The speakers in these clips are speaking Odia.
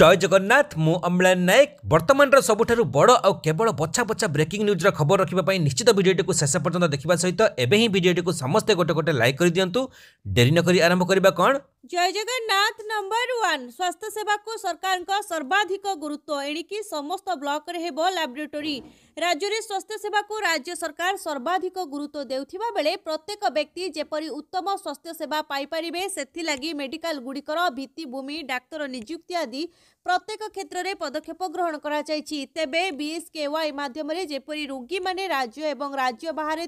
জয় জগন্নাଥ ମୁଁ ଅମ୍ଳାନ ନାୟକ ବର୍ତ୍ତମାନର ସବୁଠାରୁ ବଡ଼ ଆଉ କେବଳ ବଛା ବଛା ବ୍ରେକିଂ ନ୍ୟୁଜ୍ର ଖବର ରଖିବା ପାଇଁ ନିଶ୍ଚିତ ଭିଡ଼ିଓଟିକୁ ଶେଷ ପର୍ଯ୍ୟନ୍ତ ଦେଖିବା ସହିତ ଏବେ ହିଁ ଭିଡ଼ିଓଟିକୁ ସମସ୍ତେ ଗୋଟେ ଗୋଟେ ଲାଇକ୍ କରିଦିଅନ୍ତୁ ଡେରି ନକରି ଆରମ୍ଭ କରିବା କ'ଣ जय जगन्नाथ नंबर वन स्वास्थ्य सेवा को सरकार सर्वाधिक गुरुत्व एणिकी समस्त ब्लक होब लाबोरेटोरी राज्य में स्वास्थ्य सेवा को राज्य सरकार सर्वाधिक गुरुत्व देखा बेले प्रत्येक व्यक्ति जपरि उत्तम स्वास्थ्य सेवा पाई से मेडिकाल गुड़िकर भूमि डाक्तर निजुक्ति आदि प्रत्येक क्षेत्र में पदक्षेप ग्रहण कर तेब बीएसके वाई मध्यम जपरी रोगी मैंने राज्य एवं राज्य बाहर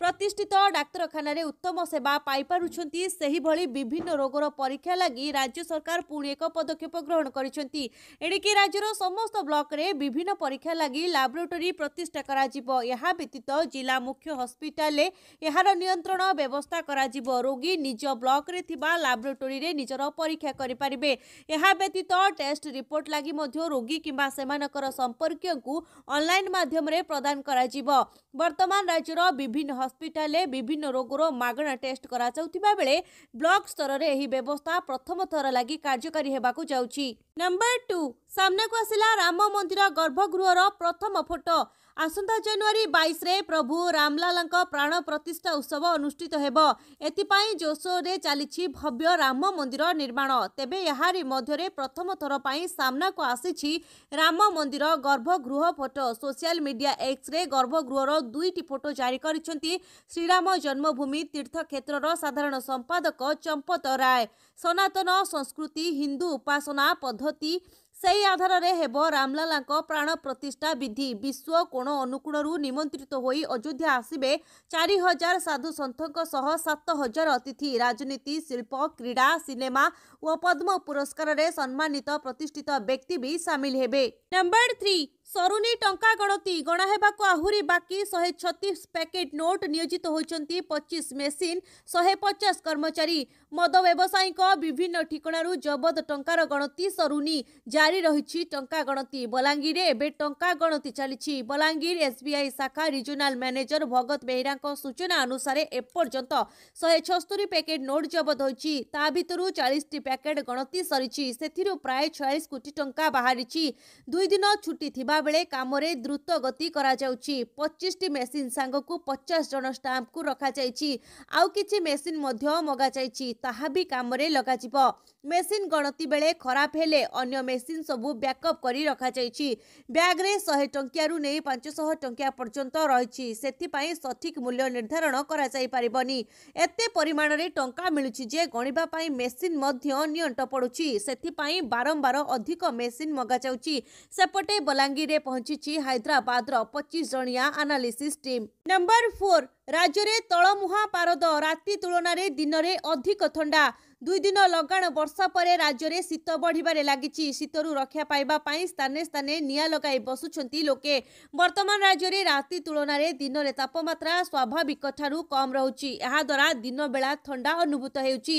ପ୍ରତିଷ୍ଠିତ ଡାକ୍ତରଖାନାରେ ଉତ୍ତମ ସେବା ପାଇପାରୁଛନ୍ତି ସେହିଭଳି ବିଭିନ୍ନ ରୋଗର ପରୀକ୍ଷା ଲାଗି ରାଜ୍ୟ ସରକାର ପୁଣି ଏକ ପଦକ୍ଷେପ ଗ୍ରହଣ କରିଛନ୍ତି ଏଣିକି ରାଜ୍ୟର ସମସ୍ତ ବ୍ଲକରେ ବିଭିନ୍ନ ପରୀକ୍ଷା ଲାଗି ଲାବରେଟୋରୀ ପ୍ରତିଷ୍ଠା କରାଯିବ ଏହା ବ୍ୟତୀତ ଜିଲ୍ଲା ମୁଖ୍ୟ ହସ୍ପିଟାଲରେ ଏହାର ନିୟନ୍ତ୍ରଣ ବ୍ୟବସ୍ଥା କରାଯିବ ରୋଗୀ ନିଜ ବ୍ଲକରେ ଥିବା ଲାବରେଟୋରୀରେ ନିଜର ପରୀକ୍ଷା କରିପାରିବେ ଏହା ବ୍ୟତୀତ ଟେଷ୍ଟ ରିପୋର୍ଟ ଲାଗି ମଧ୍ୟ ରୋଗୀ କିମ୍ବା ସେମାନଙ୍କର ସମ୍ପର୍କୀୟଙ୍କୁ ଅନଲାଇନ୍ ମାଧ୍ୟମରେ ପ୍ରଦାନ କରାଯିବ ବର୍ତ୍ତମାନ ରାଜ୍ୟର ବିଭିନ୍ନ हस्पिटलले विभिन्न रोगहरु मगणा टेस्ट कराउतिबा ब्लक स्तर रेही व्यवस्था प्रथम थर लागि कार्यकारी हेबाकु जाऊची नम्बर 2 सामने आसला राम मन्दिर गर्भ रो प्रथम फोटो ଆସନ୍ତା ଜାନୁଆରୀ ବାଇଶରେ ପ୍ରଭୁ ରାମଲାଲାଙ୍କ ପ୍ରାଣ ପ୍ରତିଷ୍ଠା ଉତ୍ସବ ଅନୁଷ୍ଠିତ ହେବ ଏଥିପାଇଁ ଜୋରସୋରରେ ଚାଲିଛି ଭବ୍ୟ ରାମ ମନ୍ଦିର ନିର୍ମାଣ ତେବେ ଏହାରି ମଧ୍ୟରେ ପ୍ରଥମ ଥର ପାଇଁ ସାମ୍ନାକୁ ଆସିଛି ରାମ ମନ୍ଦିର ଗର୍ଭଗୃହ ଫଟୋ ସୋସିଆଲ ମିଡିଆ ଏକ୍ସରେ ଗର୍ଭଗୃହର ଦୁଇଟି ଫଟୋ ଜାରି କରିଛନ୍ତି ଶ୍ରୀରାମ ଜନ୍ମଭୂମି ତୀର୍ଥକ୍ଷେତ୍ରର ସାଧାରଣ ସମ୍ପାଦକ ଚମ୍ପତ ରାୟ ସନାତନ ସଂସ୍କୃତି ହିନ୍ଦୁ ଉପାସନା ପଦ୍ଧତି ସେହି ଆଧାରରେ ହେବ ରାମଲାଲାଙ୍କ ପ୍ରାଣ ପ୍ରତିଷ୍ଠା ବିଧି ବିଶ୍ୱ କୋଣ ଅନୁକୂଳରୁ ନିମନ୍ତ୍ରିତ ହୋଇ ଅଯୋଧ୍ୟା ଆସିବେ ଚାରି ହଜାର ସାଧୁସନ୍ଥଙ୍କ ସହ ସାତ ହଜାର ଅତିଥି ରାଜନୀତି ଶିଳ୍ପ କ୍ରୀଡ଼ା ସିନେମା ଓ ପଦ୍ମ ପୁରସ୍କାରରେ ସମ୍ମାନିତ ପ୍ରତିଷ୍ଠିତ ବ୍ୟକ୍ତି ବି ସାମିଲ ହେବେ ନମ୍ବର ଥ୍ରୀ সরুনি টঙ্কা গণতি গণা হওয়া আহুরি বাকি শহে ছতিশ প্যাকেট নোট নিয়োজিত হয়েছেন পঁচিশ মেসিন শহে পচাশ কর্মচারী মদ ব্যবসায়ী বিভিন্ন ঠিকণার জবদ টঙ্কার গণতি সরুনি জারি রয়েছে টঙ্কা গণতি বলাঙ্গীরে এবে টঙ্কা গণতি চালছে বলাঙ্গীর এসবিআই শাখা রিজনাল ম্যানেজর ভগত বেহরা সূচনা অনুসারে এপর্যন্ত শহে ছস্তরি প্যাকেট নোট জবত হয়েছে তা ভিতর চাশটি প্যাকেট গণতি সরিছে সেথির প্রায় ছয়াশ কোটি টঙ্কা বাহারিছি দুই দিন ছুটি থিবা ଥିବାବେଳେ କାମରେ ଦ୍ରୁତ ଗତି କରାଯାଉଛି ପଚିଶଟି ମେସିନ୍ ସାଙ୍ଗକୁ ପଚାଶ ଜଣ ଷ୍ଟାମ୍ପକୁ ରଖାଯାଇଛି ଆଉ କିଛି ମେସିନ୍ ମଧ୍ୟ ମଗାଯାଇଛି ତାହା ବି କାମରେ ଲଗାଯିବ ମେସିନ୍ ଗଣତି ବେଳେ ଖରାପ ହେଲେ ଅନ୍ୟ ମେସିନ୍ ସବୁ ବ୍ୟାକଅପ୍ କରି ରଖାଯାଇଛି ବ୍ୟାଗ୍ରେ ଶହେ ଟଙ୍କିଆରୁ ନେଇ ପାଞ୍ଚଶହ ଟଙ୍କିଆ ପର୍ଯ୍ୟନ୍ତ ରହିଛି ସେଥିପାଇଁ ସଠିକ୍ ମୂଲ୍ୟ ନିର୍ଦ୍ଧାରଣ କରାଯାଇପାରିବନି ଏତେ ପରିମାଣରେ ଟଙ୍କା ମିଳୁଛି ଯେ ଗଣିବା ପାଇଁ ମେସିନ୍ ମଧ୍ୟ ନିଅଣ୍ଟ ପଡ଼ୁଛି ସେଥିପାଇଁ ବାରମ୍ବାର ଅଧିକ ମେସିନ୍ ମଗାଯାଉଛି ସେପଟେ ବଲାଙ୍ଗୀର તીરે પહોંચી છે હૈદરાબાદ પચીસ જણીયા એનાલિસિસ ટીમ નંબર ફોર ରାଜ୍ୟରେ ତଳମୁହାଁ ପାରଦ ରାତି ତୁଳନାରେ ଦିନରେ ଅଧିକ ଥଣ୍ଡା ଦୁଇ ଦିନ ଲଗାଣ ବର୍ଷା ପରେ ରାଜ୍ୟରେ ଶୀତ ବଢ଼ିବାରେ ଲାଗିଛି ଶୀତରୁ ରକ୍ଷା ପାଇବା ପାଇଁ ସ୍ଥାନେ ସ୍ଥାନେ ନିଆଁ ଲଗାଇ ବସୁଛନ୍ତି ଲୋକେ ବର୍ତ୍ତମାନ ରାଜ୍ୟରେ ରାତି ତୁଳନାରେ ଦିନରେ ତାପମାତ୍ରା ସ୍ୱାଭାବିକଠାରୁ କମ୍ ରହୁଛି ଏହାଦ୍ୱାରା ଦିନବେଳା ଥଣ୍ଡା ଅନୁଭୂତ ହେଉଛି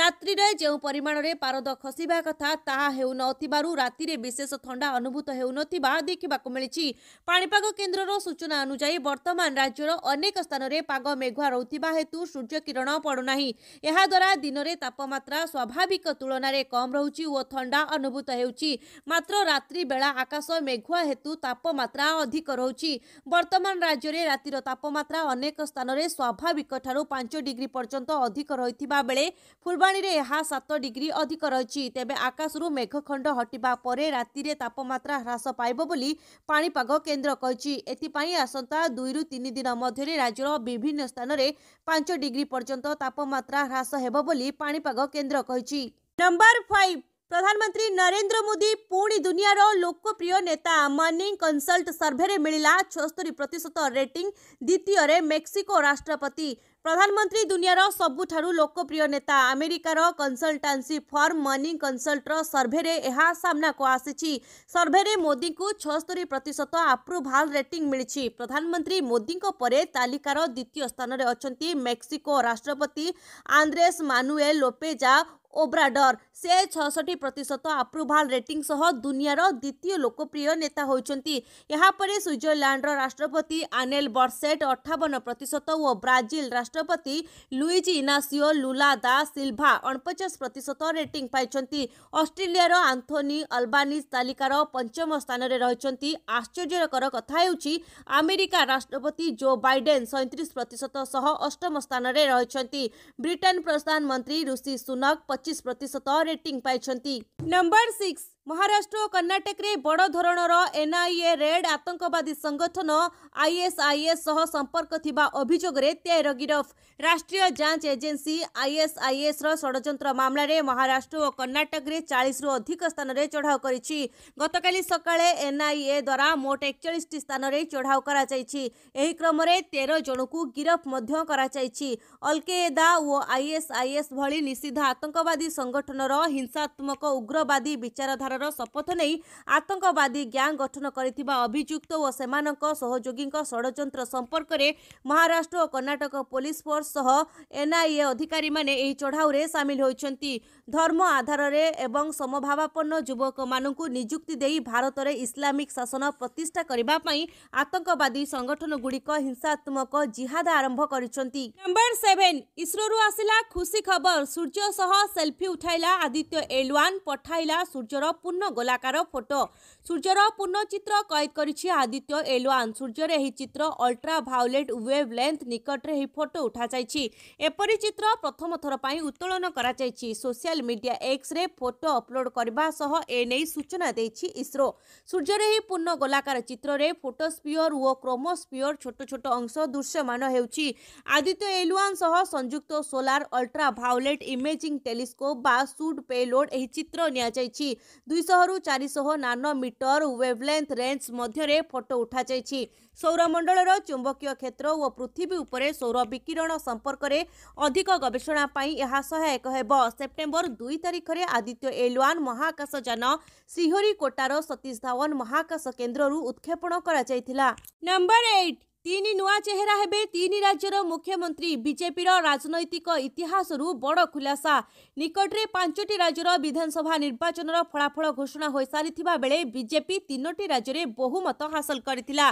ରାତ୍ରିରେ ଯେଉଁ ପରିମାଣରେ ପାରଦ ଖସିବା କଥା ତାହା ହେଉନଥିବାରୁ ରାତିରେ ବିଶେଷ ଥଣ୍ଡା ଅନୁଭୂତ ହେଉନଥିବା ଦେଖିବାକୁ ମିଳିଛି ପାଣିପାଗ କେନ୍ଦ୍ରର ସୂଚନା ଅନୁଯାୟୀ ବର୍ତ୍ତମାନ ରାଜ୍ୟର ଅନେକ ସ୍ଥାନ ଅଞ୍ଚଳରେ ପାଗ ମେଘୁଆ ରହୁଥିବା ହେତୁ ସୂର୍ଯ୍ୟକିରଣ ପଡ଼ୁନାହିଁ ଏହାଦ୍ୱାରା ଦିନରେ ତାପମାତ୍ରା ସ୍ୱାଭାବିକ ତୁଳନାରେ କମ୍ ରହୁଛି ଓ ଥଣ୍ଡା ଅନୁଭୂତ ହେଉଛି ମାତ୍ର ରାତ୍ରି ବେଳା ଆକାଶ ମେଘୁଆ ହେତୁ ତାପମାତ୍ରା ଅଧିକ ରହୁଛି ବର୍ତ୍ତମାନ ରାଜ୍ୟରେ ରାତିର ତାପମାତ୍ରା ଅନେକ ସ୍ଥାନରେ ସ୍ୱାଭାବିକଠାରୁ ପାଞ୍ଚ ଡିଗ୍ରୀ ପର୍ଯ୍ୟନ୍ତ ଅଧିକ ରହିଥିବା ବେଳେ ଫୁଲବାଣୀରେ ଏହା ସାତ ଡିଗ୍ରୀ ଅଧିକ ରହିଛି ତେବେ ଆକାଶରୁ ମେଘଖଣ୍ଡ ହଟିବା ପରେ ରାତିରେ ତାପମାତ୍ରା ହ୍ରାସ ପାଇବ ବୋଲି ପାଣିପାଗ କେନ୍ଦ୍ର କହିଛି ଏଥିପାଇଁ ଆସନ୍ତା ଦୁଇରୁ ତିନି ଦିନ ମଧ୍ୟରେ ରାଜ୍ୟର ବିଭିନ୍ନ ସ୍ଥାନରେ ପାଞ୍ଚ ଡିଗ୍ରୀ ପର୍ଯ୍ୟନ୍ତ ତାପମାତ୍ରା ହ୍ରାସ ହେବ ବୋଲି ପାଣିପାଗ କେନ୍ଦ୍ର କହିଛି ନମ୍ବର ଫାଇଭ୍ प्रधानमंत्री नरेंद्र मोदी पुणी दुनिया लोकप्रिय नेता मर्णिंग कनसल्ट सर्भे में मिला छस्तरी प्रतिशत रेटिंग द्वितीय मेक्सिको राष्ट्रपति प्रधानमंत्री दुनिया सबुठ लोकप्रिय नेता आमेरिकार कनसल्टासी फर्म मर्णिंग कनसल्टर सर्भे यह सामनाक आसी सर्भे मोदी को छस्तरी प्रतिशत आप्रुभाल रेटिंग मिली प्रधानमंत्री मोदी पर तालिकार द्वितीय स्थान में अच्छा मेक्सिको राष्ट्रपति आंद्रेस मानुएल लोपेजा ওব্রাডর সে ছষট্টি প্রত আপ্রুভাল রেটিং সহ দুনিয়ার দ্বিতীয় লোকপ্রিয় নেতা হয়েছেন এরপরে সুইজরল্যান্ডর রাষ্ট্রপতি আনেল বর্সেট অঠাবন প্রত ও ব্রাজিল রাষ্ট্রপতি Luiz Inacio Lula da Silva অণপচাশ প্রত রেটিং পাইছেন অস্ট্রেলিয়ার আন্থোনি আলবানিজ তালিকার পঞ্চম স্থানরে রয়েছেন আশ্চর্যকর কথা ହେଉଛି ଆମେରିକା ରାଷ୍ଟ୍ରପତି ଜୋ ବାଇଡେନ୍ ସଇଁତିରିଶ ପ୍ରତିଶତ ସହ ଅଷ୍ଟମ ସ୍ଥାନରେ ରହିଛନ୍ତି ବ୍ରିଟେନ୍ ପ୍ରଧାନମନ୍ତ୍ରୀ ଋଷି ସୁନକ પચીસ પ્રતિશત રેટિંગ પાઇ નંબર સિક્સ ମହାରାଷ୍ଟ୍ର ଓ କର୍ଣ୍ଣାଟକରେ ବଡ଼ ଧରଣର ଏନ୍ଆଇଏ ରେଡ୍ ଆତଙ୍କବାଦୀ ସଂଗଠନ ଆଇଏସ୍ଆଇଏସ୍ ସହ ସମ୍ପର୍କ ଥିବା ଅଭିଯୋଗରେ ତେର ଗିରଫ ରାଷ୍ଟ୍ରୀୟ ଯାଞ୍ଚ ଏଜେନ୍ସି ଆଇଏସ୍ଆଇଏସ୍ର ଷଡ଼ଯନ୍ତ୍ର ମାମଲାରେ ମହାରାଷ୍ଟ୍ର ଓ କର୍ଣ୍ଣାଟକରେ ଚାଳିଶରୁ ଅଧିକ ସ୍ଥାନରେ ଚଢ଼ାଉ କରିଛି ଗତକାଲି ସକାଳେ ଏନ୍ଆଇଏ ଦ୍ୱାରା ମୋଟ ଏକଚାଳିଶଟି ସ୍ଥାନରେ ଚଢ଼ାଉ କରାଯାଇଛି ଏହି କ୍ରମରେ ତେର ଜଣଙ୍କୁ ଗିରଫ ମଧ୍ୟ କରାଯାଇଛି ଅଲକେଏଦା ଓ ଆଇଏସ୍ଆଇଏସ୍ ଭଳି ନିଷିଦ୍ଧ ଆତଙ୍କବାଦୀ ସଂଗଠନର ହିଂସାତ୍ମକ ଉଗ୍ରବାଦୀ ବିଚାରଧାରା ଉଦ୍ଧାରର ଶପଥ ନେଇ ଆତଙ୍କବାଦୀ ଗ୍ୟାଙ୍ଗ ଗଠନ କରିଥିବା ଅଭିଯୁକ୍ତ ଓ ସେମାନଙ୍କ ସହଯୋଗୀଙ୍କ ଷଡ଼ଯନ୍ତ୍ର ସମ୍ପର୍କରେ ମହାରାଷ୍ଟ୍ର ଓ କର୍ଣ୍ଣାଟକ ପୋଲିସ ଫୋର୍ସ ସହ ଏନ୍ଆଇଏ ଅଧିକାରୀମାନେ ଏହି ଚଢ଼ାଉରେ ସାମିଲ ହୋଇଛନ୍ତି ଧର୍ମ ଆଧାରରେ ଏବଂ ସମଭାବାପନ୍ନ ଯୁବକମାନଙ୍କୁ ନିଯୁକ୍ତି ଦେଇ ଭାରତରେ ଇସଲାମିକ ଶାସନ ପ୍ରତିଷ୍ଠା କରିବା ପାଇଁ ଆତଙ୍କବାଦୀ ସଂଗଠନ ଗୁଡିକ ହିଂସାତ୍ମକ ଜିହାଦ ଆରମ୍ଭ କରିଛନ୍ତି ନମ୍ବର ସେଭେନ ଇସ୍ରୋରୁ ଆସିଲା ଖୁସି ଖବର ସୂର୍ଯ୍ୟ ସହ ସେଲ୍ଫି ଉଠାଇଲା ଆଦିତ୍ୟ ଏଲୱାନ ପଠାଇଲା ସୂର୍ଯ୍ୟର সম্পূর্ণ গোলাকার ফটো সূর্যর পূর্ণচিত্র কয়েদ করেছে আদিত্য এলোয়ান সূর্যের এই চিত্র অল্ট্রা ভাওলেট ওয়েভ লেন্থ নিকটে এই ফটো উঠাযাই এপরি চিত্র প্রথম থর উত্তোলন করা যাই সোশিয়াল মিডিয়া এক্সরে ফটো অপলোড করা সহ এনে সূচনা দিয়েছে ইসরো সূর্যের এই পূর্ণ গোলাকার চিত্রের ফটোস্পিওর ও ক্রোমোস্পিওর ছোট ছোট অংশ দৃশ্যমান হচ্ছে ହେଉଛି ଆଦିତ୍ୟ সহ সংযুক্ত solar ultraviolet imaging telescope বা সুট পেলোড এই চিত্র নিয়ে যাই ଦୁଇଶହରୁ ଚାରିଶହ ନାନୋ ମିଟର ୱେଭ୍ଲେନ୍ଥ ରେଞ୍ଜ ମଧ୍ୟରେ ଫଟୋ ଉଠାଯାଇଛି ସୌରମଣ୍ଡଳର ଚୁମ୍ବକୀୟ କ୍ଷେତ୍ର ଓ ପୃଥିବୀ ଉପରେ ସୌର ବିକିରଣ ସମ୍ପର୍କରେ ଅଧିକ ଗବେଷଣା ପାଇଁ ଏହା ସହାୟକ ହେବ ସେପ୍ଟେମ୍ବର ଦୁଇ ତାରିଖରେ ଆଦିତ୍ୟ ଏଲ୍ ୱାନ୍ ମହାକାଶ ଯାନ ସିହରି କୋଟାର ସତୀଶ ଧାୱନ ମହାକାଶ କେନ୍ଦ୍ରରୁ ଉତ୍କ୍ଷେପଣ କରାଯାଇଥିଲା ନମ୍ବର ଏଇଟ୍ ତିନି ନୂଆ ଚେହେରା ହେବେ ତିନି ରାଜ୍ୟର ମୁଖ୍ୟମନ୍ତ୍ରୀ ବିଜେପିର ରାଜନୈତିକ ଇତିହାସରୁ ବଡ଼ ଖୁଲାସା ନିକଟରେ ପାଞ୍ଚଟି ରାଜ୍ୟର ବିଧାନସଭା ନିର୍ବାଚନର ଫଳାଫଳ ଘୋଷଣା ହୋଇସାରିଥିବା ବେଳେ ବିଜେପି ତିନୋଟି ରାଜ୍ୟରେ ବହୁମତ ହାସଲ କରିଥିଲା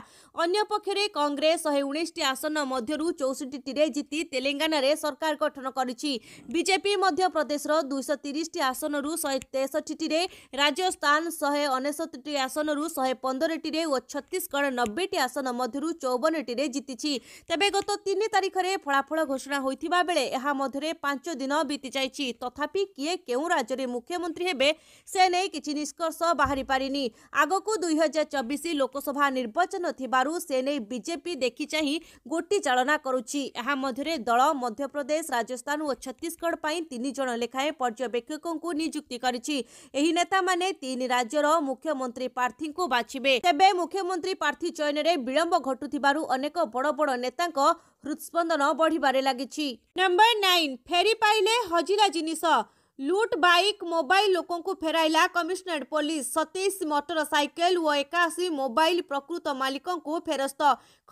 ଅନ୍ୟପକ୍ଷରେ କଂଗ୍ରେସ ଶହେ ଉଣେଇଶଟି ଆସନ ମଧ୍ୟରୁ ଚଉଷଠିଟିରେ ଜିତି ତେଲେଙ୍ଗାନାରେ ସରକାର ଗଠନ କରିଛି ବିଜେପି ମଧ୍ୟପ୍ରଦେଶର ଦୁଇଶହ ତିରିଶଟି ଆସନରୁ ଶହେ ତେଷଠିଟିରେ ରାଜସ୍ଥାନ ଶହେ ଅନେଶତଟି ଆସନରୁ ଶହେ ପନ୍ଦରଟିରେ ଓ ଛତିଶଗଡ଼ ନବେଟି ଆସନ ମଧ୍ୟରୁ ଚଉବନ ଆସନଟିରେ ଜିତିଛି ତେବେ ଗତ ତିନି ତାରିଖରେ ଫଳାଫଳ ଘୋଷଣା ହୋଇଥିବା ବେଳେ ଏହା ମଧ୍ୟରେ ପାଞ୍ଚ ଦିନ ବିତିଯାଇଛି ତଥାପି କିଏ କେଉଁ ରାଜ୍ୟରେ ମୁଖ୍ୟମନ୍ତ୍ରୀ ହେବେ ସେ ନେଇ କିଛି ନିଷ୍କର୍ଷ ବାହାରି ପାରିନି ଆଗକୁ ଦୁଇହଜାର ଚବିଶ ଲୋକସଭା ନିର୍ବାଚନ ଥିବାରୁ ସେ ନେଇ ବିଜେପି ଦେଖି ଚାହିଁ ଗୋଟି ଚାଳନା କରୁଛି ଏହା ମଧ୍ୟରେ ଦଳ ମଧ୍ୟପ୍ରଦେଶ ରାଜସ୍ଥାନ ଓ ଛତିଶଗଡ଼ ପାଇଁ ତିନି ଜଣ ଲେଖାଏଁ ପର୍ଯ୍ୟବେକ୍ଷକଙ୍କୁ ନିଯୁକ୍ତି କରିଛି ଏହି ନେତାମାନେ ତିନି ରାଜ୍ୟର ମୁଖ୍ୟମନ୍ତ୍ରୀ ପ୍ରାର୍ଥୀଙ୍କୁ ବାଛିବେ ତେବେ ମୁଖ୍ୟମନ୍ତ୍ରୀ ପ୍ରାର୍ଥୀ ଚୟନରେ ବିଳମ୍ବ ଘଟୁଥିବାରୁ ଅନେକ ବଡ଼ ବଡ଼ ନେତାଙ୍କ ହୃତ୍ସ୍ପନ୍ଦନ ବଢ଼ିବାରେ ଲାଗିଛି ନମ୍ବର ନାଇନ୍ ଫେରି ପାଇଲେ ହଜିଲା ଜିନିଷ लूट बाइक मोबाइल लोक फेराइला कमिसनरेट पोलिस सतैस मटर सइकेल् एकाशी मोबाइल प्रकृत मालिकको फेरस्त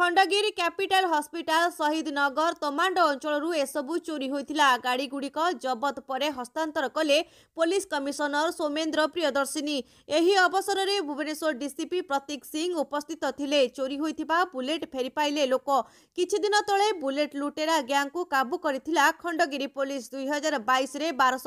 खणगिरी क्यापिटाल हस्पिटा शहीद नगर तमाण्ड अञ्चल एसबु चोरी गाड़ी गाडीगुडीको जबत परे हस्तांतर कले पुलिस कमिसनर सोमेन्द्र प्रियदर्शिन अवसर भुवनेश्वर डीसीपी प्रतीक सिंह उपस्थित ले चोरी बुलेट फेरी पोकदिन बुलेट लुटेरा को काबू गरिरह खण्डगिरी पुलिस दुई हजार बइसे बारश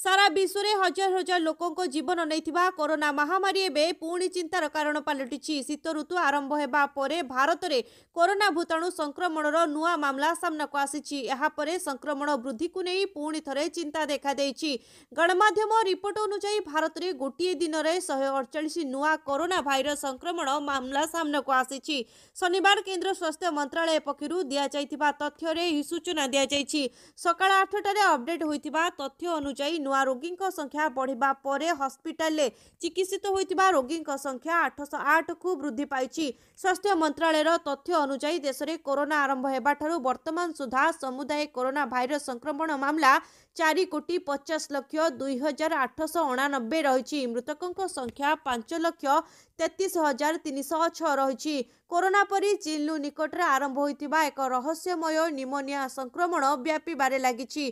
ସାରା ବିଶ୍ୱରେ ହଜାର ହଜାର ଲୋକଙ୍କ ଜୀବନ ନେଇଥିବା କରୋନା ମହାମାରୀ ଏବେ ପୁଣି ଚିନ୍ତାର କାରଣ ପାଲଟିଛି ଶୀତ ଋତୁ ଆରମ୍ଭ ହେବା ପରେ ଭାରତରେ କରୋନା ଭୂତାଣୁ ସଂକ୍ରମଣର ନୂଆ ମାମଲା ସାମ୍ନାକୁ ଆସିଛି ଏହାପରେ ସଂକ୍ରମଣ ବୃଦ୍ଧିକୁ ନେଇ ପୁଣି ଥରେ ଚିନ୍ତା ଦେଖାଦେଇଛି ଗଣମାଧ୍ୟମ ରିପୋର୍ଟ ଅନୁଯାୟୀ ଭାରତରେ ଗୋଟିଏ ଦିନରେ ଶହେ ଅଡ଼ଚାଳିଶ ନୂଆ କରୋନା ଭାଇରସ୍ ସଂକ୍ରମଣ ମାମଲା ସାମ୍ନାକୁ ଆସିଛି ଶନିବାର କେନ୍ଦ୍ର ସ୍ୱାସ୍ଥ୍ୟ ମନ୍ତ୍ରାଳୟ ପକ୍ଷରୁ ଦିଆଯାଇଥିବା ତଥ୍ୟରେ ଏହି ସୂଚନା ଦିଆଯାଇଛି ସକାଳ ଆଠଟାରେ ଅପଡେଟ୍ ହୋଇଥିବା ତଥ୍ୟ ଅନୁଯାୟୀ नुवा रोगी संख्या बढी हस्पिटल चिकित्सित पाइछि स्वास्थ्य मन्त्रालय र तथ्य अनुसार देशरे कोरोना आरम्भ हाठु वर्तमान सुधा समुदाय कोरोना भाइरस संक्रमण मामला চারি কোটি পচাশ লক্ষ দুই হাজার আঠশহ অଣାনব্বে রয়েছে মৃতকঙ্ক সংখ্যা পাঁচ লক্ষ তেত্রিশ হাজার তিনশহ ছ রয়েছে করোনা পরি চীনু নিকটরে আরম্ভ হয়েছে এক রহস্যময় নিমোনিয়া সংক্রমণ ব্যাপিবারে লাগিছি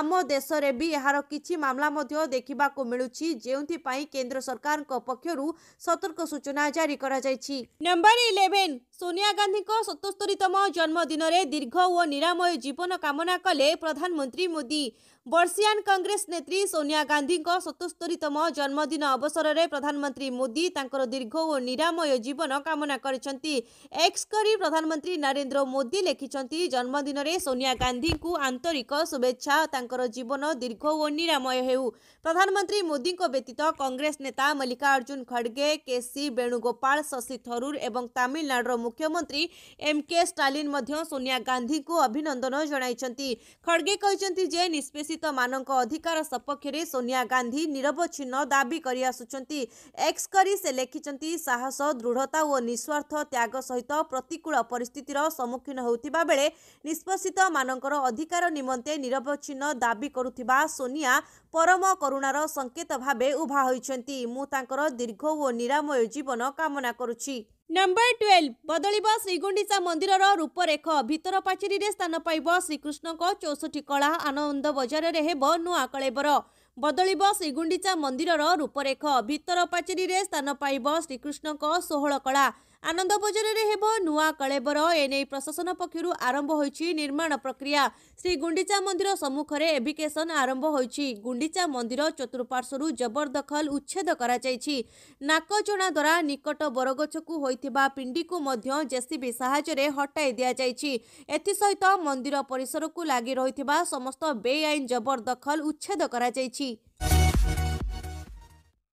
আম দেশে বি এর কিছু মামলা মধ্য দেখা মিলুছি যেপাই কেন্দ্র সরকার পক্ষর সতর্ক সূচনা জারি করা যাইছি নম্বর ইলেভেন সোনিয়া গান্ধী সতস্তরীতম জন্মদিনের দীর্ঘ ও নিরাময় জীবন কামনা কলে প্রধানমন্ত্রী মোদী ବର୍ଷିଆନ୍ କଂଗ୍ରେସ ନେତ୍ରୀ ସୋନିଆ ଗାନ୍ଧୀଙ୍କ ସତସ୍ତରୀତମ ଜନ୍ମଦିନ ଅବସରରେ ପ୍ରଧାନମନ୍ତ୍ରୀ ମୋଦି ତାଙ୍କର ଦୀର୍ଘ ଓ ନିରାମୟ ଜୀବନ କାମନା କରିଛନ୍ତି ଏକ୍ସ କରି ପ୍ରଧାନମନ୍ତ୍ରୀ ନରେନ୍ଦ୍ର ମୋଦି ଲେଖିଛନ୍ତି ଜନ୍ମଦିନରେ ସୋନିଆ ଗାନ୍ଧୀଙ୍କୁ ଆନ୍ତରିକ ଶୁଭେଚ୍ଛା ତାଙ୍କର ଜୀବନ ଦୀର୍ଘ ଓ ନିରାମୟ ହେଉ ପ୍ରଧାନମନ୍ତ୍ରୀ ମୋଦିଙ୍କ ବ୍ୟତୀତ କଂଗ୍ରେସ ନେତା ମଲ୍ଲିକାର୍ଜୁନ ଖଡ଼ଗେ କେ ସି ବେଣୁଗୋପାଳ ଶଶି ଥରୁର ଏବଂ ତାମିଲନାଡୁର ମୁଖ୍ୟମନ୍ତ୍ରୀ ଏମ୍ କେ ଷ୍ଟାଲିନ୍ ମଧ୍ୟ ସୋନିଆ ଗାନ୍ଧୀଙ୍କୁ ଅଭିନନ୍ଦନ ଜଣାଇଛନ୍ତି ଖଡ଼ଗେ କହିଛନ୍ତି ଯେ ନିଷ୍ପେଷିତ ମାନଙ୍କ ଅଧିକାର ସପକ୍ଷରେ ସୋନିଆ ଗାନ୍ଧୀ ନିରବଚ୍ଛିନ୍ନ ଦାବି କରିଆସୁଛନ୍ତି ଏକ୍ସ କରି ସେ ଲେଖିଛନ୍ତି ସାହସ ଦୃଢ଼ତା ଓ ନିଃସ୍ୱାର୍ଥ ତ୍ୟାଗ ସହିତ ପ୍ରତିକୂଳ ପରିସ୍ଥିତିର ସମ୍ମୁଖୀନ ହେଉଥିବା ବେଳେ ନିଷ୍ପସିତ ମାନଙ୍କର ଅଧିକାର ନିମନ୍ତେ ନିରବଚ୍ଛିନ୍ନ ଦାବି କରୁଥିବା ସୋନିଆ ପରମ କରୁଣାର ସଙ୍କେତ ଭାବେ ଉଭା ହୋଇଛନ୍ତି ମୁଁ ତାଙ୍କର ଦୀର୍ଘ ଓ ନିରାମୟ ଜୀବନ କାମନା କରୁଛି ନମ୍ବର ଟୁଏଲ୍ଭ ବଦଳିବ ଶ୍ରୀଗୁଣ୍ଡିଚା ମନ୍ଦିରର ରୂପରେଖ ଭିତର ପାଚେରୀରେ ସ୍ଥାନ ପାଇବ ଶ୍ରୀକୃଷ୍ଣଙ୍କ ଚଉଷଠି କଳା ଆନନ୍ଦ ବଜାରରେ ହେବ ନୂଆ କଳେବର ବଦଳିବ ଶ୍ରୀଗୁଣ୍ଡିଚା ମନ୍ଦିରର ରୂପରେଖ ଭିତର ପାଚେରୀରେ ସ୍ଥାନ ପାଇବ ଶ୍ରୀକୃଷ୍ଣଙ୍କ ଷୋହଳ କଳା ଆନନ୍ଦ ବଜାରରେ ହେବ ନୂଆ କଳେବର ଏନେଇ ପ୍ରଶାସନ ପକ୍ଷରୁ ଆରମ୍ଭ ହୋଇଛି ନିର୍ମାଣ ପ୍ରକ୍ରିୟା ଶ୍ରୀ ଗୁଣ୍ଡିଚା ମନ୍ଦିର ସମ୍ମୁଖରେ ଏଭିକେସନ୍ ଆରମ୍ଭ ହୋଇଛି ଗୁଣ୍ଡିଚା ମନ୍ଦିର ଚତୁଃପାର୍ଶ୍ୱରୁ ଜବରଦଖଲ ଉଚ୍ଛେଦ କରାଯାଇଛି ନାକଚଣା ଦ୍ୱାରା ନିକଟ ବରଗଛକୁ ହୋଇଥିବା ପିଣ୍ଡିକୁ ମଧ୍ୟ ଜେସିବି ସାହାଯ୍ୟରେ ହଟାଇ ଦିଆଯାଇଛି ଏଥିସହିତ ମନ୍ଦିର ପରିସରକୁ ଲାଗି ରହିଥିବା ସମସ୍ତ ବେଆଇନ ଜବରଦଖଲ ଉଚ୍ଛେଦ କରାଯାଇଛି Thank